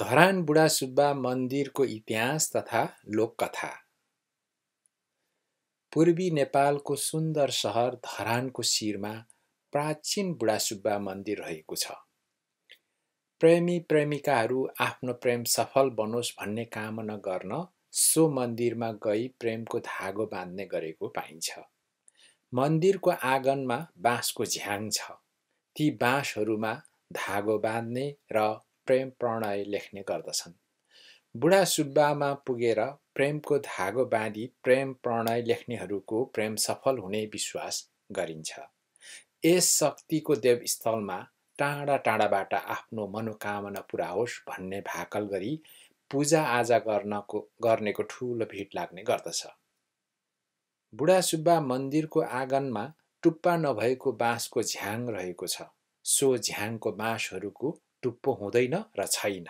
धरान बुढा सुब्बा मन्दिरको इतिहास तथा लोककथा पूर्वी नेपालको सुन्दर सहर धरानको शिरमा प्राचीन बुढा सुब्बा मन्दिर रहेको छ प्रेमी प्रेमिकाहरू आफ्नो प्रेम सफल बनोस् भन्ने कामना गर्न सो मन्दिरमा गई प्रेमको धागो बाँध्ने गरेको पाइन्छ मन्दिरको आँगनमा बाँसको झ्याङ छ ती बाँसहरूमा धागो बाँध्ने र प्रेम प्रणय लेख्ने गर्दछन् बुढा सुब्बामा पुगेर प्रेमको धागो बाँधी प्रेम प्रणय लेख्नेहरूको प्रेम सफल हुने विश्वास गरिन्छ यस शक्तिको देवस्थलमा टाढा टाढाबाट आफ्नो मनोकामना पुरा होस् भन्ने भाकल गरी पूजाआजा गर्नको गर्नेको ठुलो भिड लाग्ने गर्दछ बुढा सुब्बा मन्दिरको आँगनमा टुप्पा नभएको बाँसको झ्याङ रहेको छ सो झ्याङको बाँसहरूको टुप्पो हुँदैन र छैन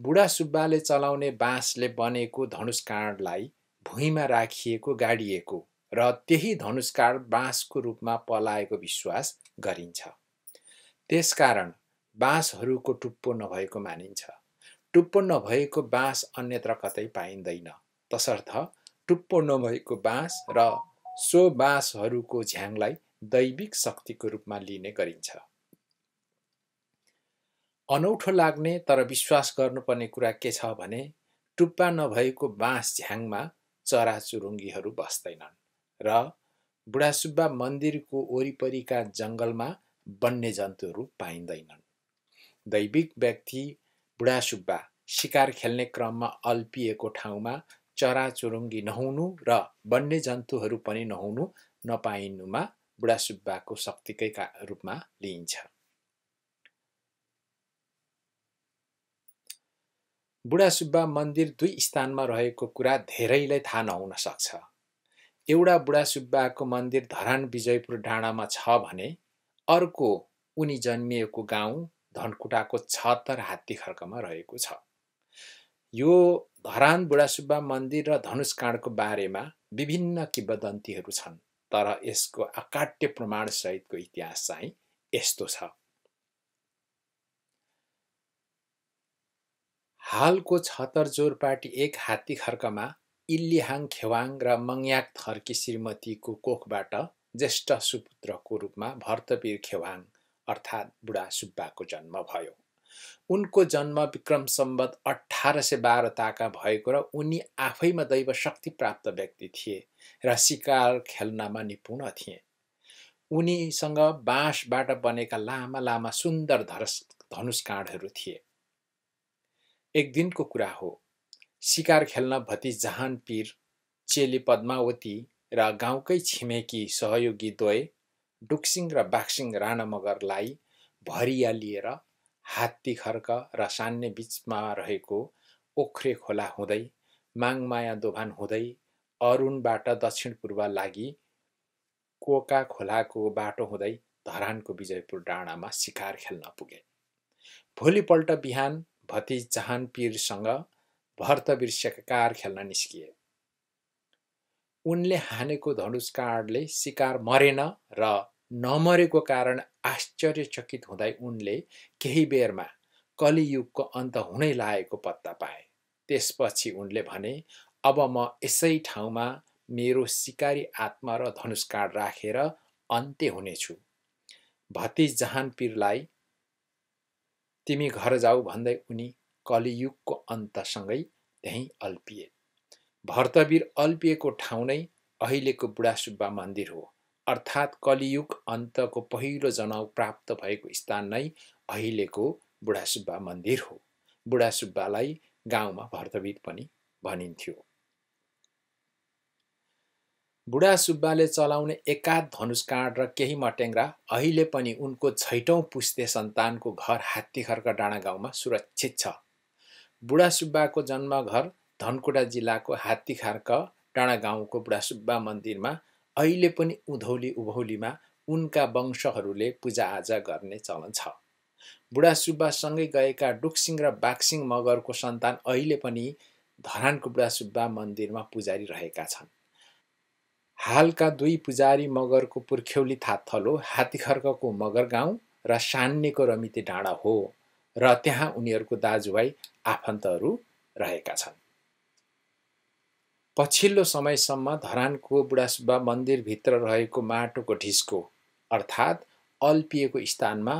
बुढा सुब्बाले चलाउने बाँसले बनेको धनुष भुइँमा राखिएको गाडिएको र त्यही धनुष बाँसको रूपमा पलाएको विश्वास गरिन्छ त्यसकारण बाँसहरूको टुप्पो नभएको मानिन्छ टुप्पो नभएको बाँस अन्यत्र कतै पाइँदैन तसर्थ टुप्पो नभएको बाँस र सो बाँसहरूको झ्याङलाई दैविक शक्तिको रूपमा लिने गरिन्छ अनौठो लाग्ने तर विश्वास गर्नुपर्ने कुरा के छ भने टुप्पा नभएको बाँस झ्याङमा चराचुरुङ्गीहरू बस्दैनन् र बुढासुब्बा मन्दिरको वरिपरिका जङ्गलमा वन्यजन्तुहरू पाइँदैनन् दैविक व्यक्ति बुढासुब्बा शिकार खेल्ने क्रममा अल्पिएको ठाउँमा चराचुरुङ्गी नहुनु र वन्यजन्तुहरू पनि नहुनु नपाइनुमा बुढासुब्बाको शक्तिकै रूपमा लिइन्छ बुढा सुब्बा मन्दिर दुई स्थानमा रहेको कुरा धेरैलाई थाहा नहुन सक्छ एउटा बुढा सुब्बाको मन्दिर धरान विजयपुर डाँडामा छ भने अर्को उनी जन्मिएको गाउँ धनकुटाको छत्तर हात्ती खर्कमा रहेको छ यो धरान बुढा सुब्बा मन्दिर र धनुषकाँडको बारेमा विभिन्न किंवदन्तीहरू छन् तर यसको अकाट्य प्रमाणसहितको इतिहास चाहिँ यस्तो छ हालको छतरजोर पार्टी एक हात्ती खर्कमा इल्लीहाङ खेवाङ र मङ्याक थर्की श्रीमतीको कोखबाट ज्येष्ठ सुपुत्रको रूपमा भर्तवीर खेवाङ अर्थात् बुढा सुब्बाको जन्म भयो उनको जन्म विक्रम सम्बद्ध अठार सय बाह्र ताका भएको र उनी आफैमा दैव शक्ति प्राप्त व्यक्ति थिए र सिकार खेल्नमा निपुण थिए उनीसँग बाँसबाट बनेका लामा लामा सुन्दर धनुष काँडहरू थिए एक दिनको कुरा हो सिकार खेल्न भती जहान पीर चेली पद्मावती र गाउँकै छिमेकी सहयोगी द्वय डुक्सिङ र बाक्सिङ राणा मगरलाई भरिया लिएर हात्ती खर्क र सान्ने बिचमा रहेको ओख्रे खोला हुँदै माङमाया दोभान हुँदै अरुणबाट दक्षिण पूर्व लागि कोका खोलाको बाटो हुँदै धरानको विजयपुर डाँडामा सिकार खेल्न पुगे भोलिपल्ट बिहान भतिज भर्त भर्तवीर कार खेल्न निस्किए उनले हानेको धनुष काँडले सिकार मरेन र नमरेको कारण आश्चर्यचकित हुँदै उनले केही बेरमा कलियुगको अन्त हुनै लागेको पत्ता पाए त्यसपछि उनले भने अब म यसै ठाउँमा मेरो सिकारी आत्मा र धनुष काँड राखेर अन्त्य हुनेछु भतिज जहानपीरलाई तिमी घर जाऊ भन्दै उनी कलियुगको अन्तसँगै त्यहीँ अल्पिए भर्तवीर अल्पिएको ठाउँ नै अहिलेको बुढासुब्बा मन्दिर हो अर्थात् कलियुग अन्तको पहिलो जनाउ प्राप्त भएको स्थान नै अहिलेको बुढासुब्बा मन्दिर हो बुढासुब्बालाई गाउँमा भर्तवीर पनि भनिन्थ्यो बुढा सुब्बाले चलाउने एकाध धनुष काँड र केही मटेङ्ग्रा अहिले पनि उनको छैटौँ पुस्ते सन्तानको घर हात्तीखर्क डाँडा गाउँमा सुरक्षित छ बुढा सुब्बाको जन्मघर धनकुटा जिल्लाको हात्तीखर्क डाँडा गाउँको बुढा सुब्बा मन्दिरमा अहिले पनि उधौली उभौलीमा उनका वंशहरूले पूजाआजा गर्ने चलन छ बुढा सुब्बासँगै गएका डुकसिङ र बाक्सिङ मगरको सन्तान अहिले पनि धरानको बुढा सुब्बा मन्दिरमा पुजारी रहेका छन् हालका दुई पुजारी मगरको पुर्ख्यौली थात्थलो हात्तीखर्कको मगर गाउँ र सान्नेको रमिते डाँडा हो र त्यहाँ उनीहरूको दाजुभाइ आफन्तहरू रहेका छन् पछिल्लो समयसम्म धरानको बुढासुब्बा मन्दिरभित्र रहेको माटोको ढिस्को अर्थात् अल्पिएको स्थानमा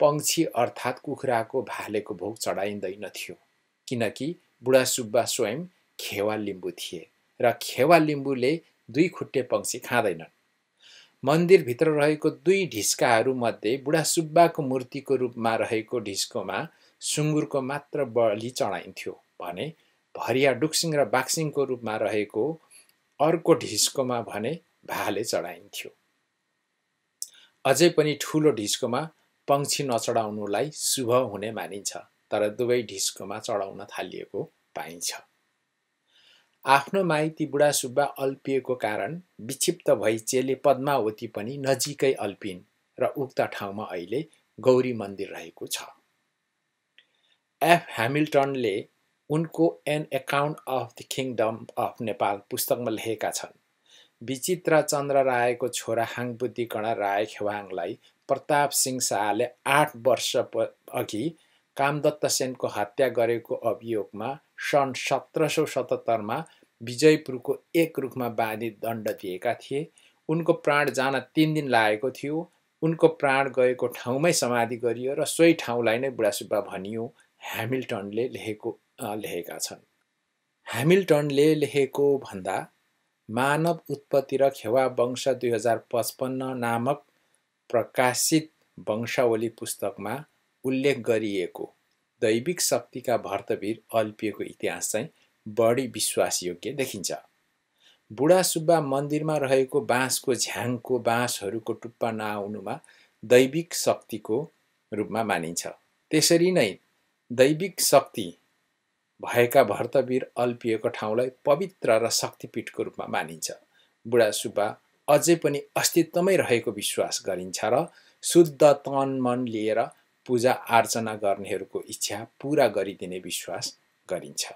पङ्क्षी अर्थात् कुखुराको भालेको भोग चढाइँदैन थियो किनकि बुढासुब्बा स्वयं खेवा लिम्बू थिए र खेवा लिम्बूले दुई खुट्टे पंक्षी खाँदैनन् मन्दिरभित्र रहेको दुई ढिस्काहरूमध्ये बुढा सुब्बाको मूर्तिको रूपमा रहेको ढिस्कोमा सुँगुरको मात्र बलि चढाइन्थ्यो भने भरिया डुक्सिङ र बाक्सिङको रूपमा रहेको अर्को ढिस्कोमा भने भाले चढाइन्थ्यो अझै पनि ठुलो ढिस्कोमा पङ्क्षी नचढाउनुलाई शुभ हुने मानिन्छ तर दुवै ढिस्कोमा चढाउन थालिएको पाइन्छ आफ्नो माइती बुढा सुब्बा अल्पिएको कारण विक्षिप्त भई चेले पद्मावती पनि नजिकै अल्पिन् र उक्त ठाउँमा अहिले गौरी मन्दिर रहेको छ एफ ह्यामिल्टनले उनको an account of the kingdom of Nepal पुस्तकमा लेखेका छन् विचित्र चन्द्र रायको छोरा हाङबुद्धि हाङबुद्धिकण राय खेवाङलाई प्रताप सिंह शाहले आठ वर्ष अघि कामदत्त सेनको हत्या गरेको अभियोगमा सन् सत्र सौ सतहत्तरमा विजयपुरको एक रुखमा बाँधी दण्ड दिएका थिए उनको प्राण जान तिन दिन लागेको थियो उनको प्राण गएको ठाउँमै समाधि गरियो र सोही ठाउँलाई नै बुढासुब्बा भनियो ह्यामिल्टनले लेखेको लेखेका छन् ह्यामिल्टनले लेखेको भन्दा मानव उत्पत्ति र खेवा वंश दुई हजार पचपन्न नामक प्रकाशित वंशावली पुस्तकमा उल्लेख गरिएको दैविक शक्तिका भर्तवीर अल्पिएको इतिहास चाहिँ बढी विश्वासयोग्य देखिन्छ बुढा सुब्बा मन्दिरमा रहेको बाँसको झ्याङको बाँसहरूको टुप्पा नआउनुमा दैविक शक्तिको रूपमा मानिन्छ त्यसरी नै दैविक शक्ति भएका भर्तवीर अल्पिएको ठाउँलाई पवित्र र शक्तिपीठको रूपमा मानिन्छ बुढा सुब्बा अझै पनि अस्तित्वमै रहेको विश्वास गरिन्छ र शुद्ध तन मन लिएर पूजा आर्चना गर्नेहरूको इच्छा पुरा गरिदिने विश्वास गरिन्छ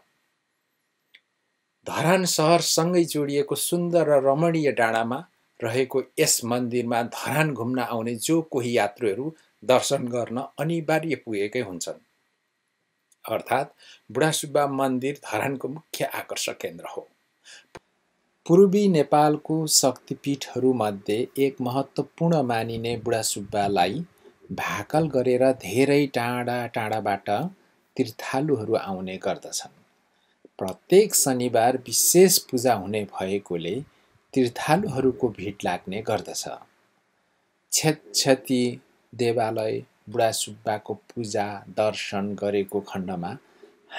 धरान सहरसँगै जोडिएको सुन्दर र रमणीय डाँडामा रहेको यस मन्दिरमा धरान घुम्न आउने जो कोही यात्रुहरू दर्शन गर्न अनिवार्य पुगेकै हुन्छन् अर्थात् बुढासुब्बा मन्दिर धरानको मुख्य आकर्षक केन्द्र हो पूर्वी नेपालको शक्तिपीठहरूमध्ये एक महत्त्वपूर्ण मानिने बुढासुब्बालाई भाकल गरेर धेरै टाढा टाढाबाट तीर्थालुहरू आउने गर्दछन् प्रत्येक शनिबार विशेष पूजा हुने भएकोले तीर्थालुहरूको भिड लाग्ने गर्दछ क्षति देवालय बुढासुब्बाको पूजा दर्शन गरेको खण्डमा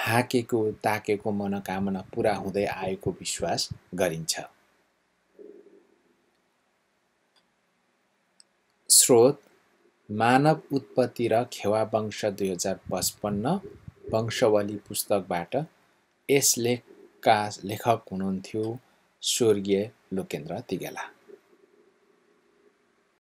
हाकेको ताकेको मनोकामना पुरा हुँदै आएको विश्वास गरिन्छ स्रोत मानव उत्पत्ति र खेवा वंश दुई हजार पचपन्न वंशवली पुस्तकबाट यस लेखका लेखक हुनुहुन्थ्यो स्वर्गीय लोकेन्द्र तिगेला